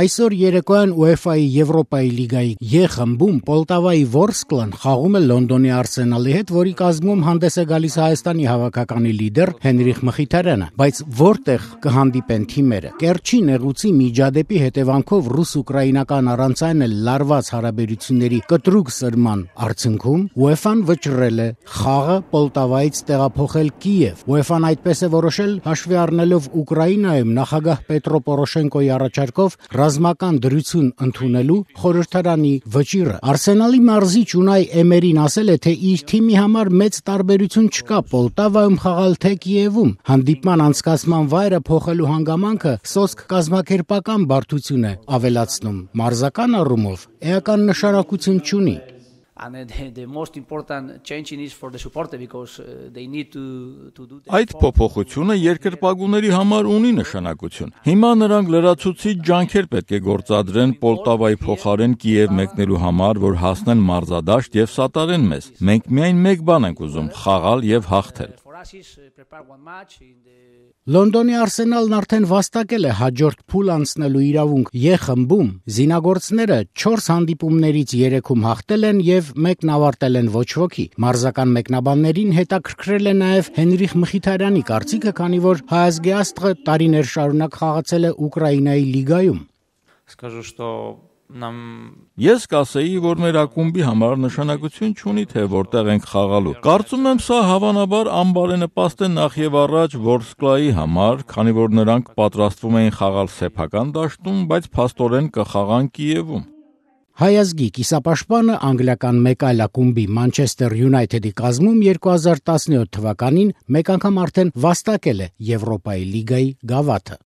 Այսօր երեկոյան UEFA-ի Եվրոպայի լիգայի Ե խմբում Պոլտավայի Որսկլան խաղում է Լոնդոնի Արսենալի հետ, որի կազմում հանդես է գալիս Հայաստանի հավաքականի լիդեր Հենրիխ Մխիթարյանը, բայց որտեղ կհանդիպեն թիմերը։ Կերչի նեղուցի միջադեպի հետևանքով ռուս-ուկրաինական առանցայինը լարված հարաբերությունների կտրուկ սրման արդյունքում UEFA-ն վճռել է խաղը Պոլտավայից տեղափոխել Կիև։ UEFA-ն այդպես է որոշել հաշվի առնելով Ուկրաինայում նախագահ Պետրո Պորոշենկոյի առաջարկով ռազմական դրություն ընդունելու խորհրդարանի վճիռը։ Արսենալի մարզիչ Ունայ Էմերին ասել է, թե իր թիմի համար մեծ տարբերություն չկա Պոլտավայում խաղալ թե Կիևում։ Հանդիպման անցկացման վայրը փոխելու հանգամանքը սոսկ կազմակերպական բարդություն է ավելացնում։ Մարզական առումով էական նշանակություն չունի։ Uh, Այդ փոփոխությունը երկրպագուների համար ունի նշանակություն։ Հիմա նրանք լրացուցիչ ջանքեր պետք է գործադրեն Պոլտավայի փոխարեն Կիև մեկնելու համար, որ հասնեն մարզադաշտ եւ սատարեն մեզ։ Մենք միայն մեկ բան ենք ուզում՝ խաղալ եւ հաղթել։ Eh, Լոնդոնի Արսենալն արդեն վաստակել է հաջորդ փուլ անցնելու իրավունք Եխմբում։ Զինագործները 4 հանդիպումներից 3-ում հաղթել են եւ մեկն ավարտել են ոչ ոքի։ Մարզական մեկնաբաններին հետաքրքրել է նաեւ Հենրիխ Մխիթարյանի կարծիքը, քանի որ հայազգեաստղը տարիներ շարունակ խաղացել է Ուկրաինայի լիգայում։ Скажу, что Ես կասեի, որ մեր ակումբի համար նշանակություն չունի, թե որտեղ ենք խաղալու։ Կարծում եմ, սա հավանաբար անբարենպաստ է նախ եւ առաջ Որսկլայի համար, քանի որ նրանք պատրաստվում էին խաղալ սեփական դաշտում, բայց փաստորեն կխաղան Կիևում։ Հայազգի կիսապաշտպանը անգլիական մեկ այլ ակումբի Manchester United-ի կազմում 2017 թվականին մեկ անգամ արդեն վաստակել է Եվրոպայի լիգայի գավաթը։